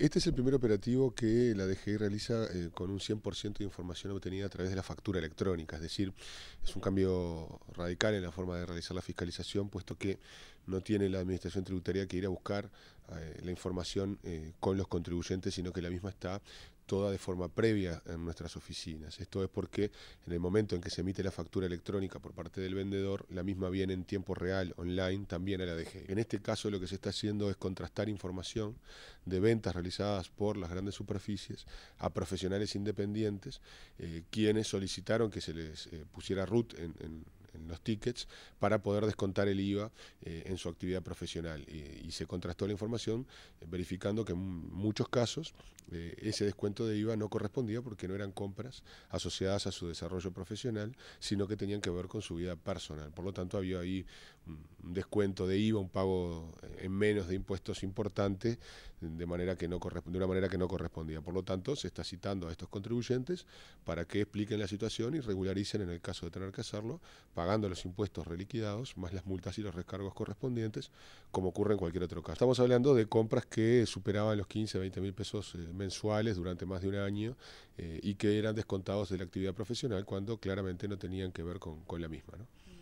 Este es el primer operativo que la DGI realiza eh, con un 100% de información obtenida a través de la factura electrónica, es decir, es un cambio radical en la forma de realizar la fiscalización, puesto que no tiene la administración tributaria que ir a buscar eh, la información eh, con los contribuyentes, sino que la misma está toda de forma previa en nuestras oficinas. Esto es porque en el momento en que se emite la factura electrónica por parte del vendedor, la misma viene en tiempo real, online, también a la DG. En este caso lo que se está haciendo es contrastar información de ventas realizadas por las grandes superficies a profesionales independientes, eh, quienes solicitaron que se les pusiera RUT en en, los tickets para poder descontar el IVA eh, en su actividad profesional. y se contrastó la información eh, verificando que en muchos casos eh, ese descuento de IVA no correspondía porque no eran compras asociadas a su desarrollo profesional, sino que tenían que ver con su vida personal. Por lo tanto, había ahí un descuento de IVA, un pago en menos de impuestos importante de, manera que no de una manera que no correspondía. Por lo tanto, se está citando a estos contribuyentes para que expliquen la situación y regularicen en el caso de tener que hacerlo pagando los impuestos reliquidados, más las multas y los recargos correspondientes, como ocurre en cualquier otro caso. Estamos hablando de compras que superaban los 15, 20 mil pesos eh, mensuales durante más de un año eh, y que eran descontados de la actividad profesional cuando claramente no tenían que ver con, con la misma. ¿no?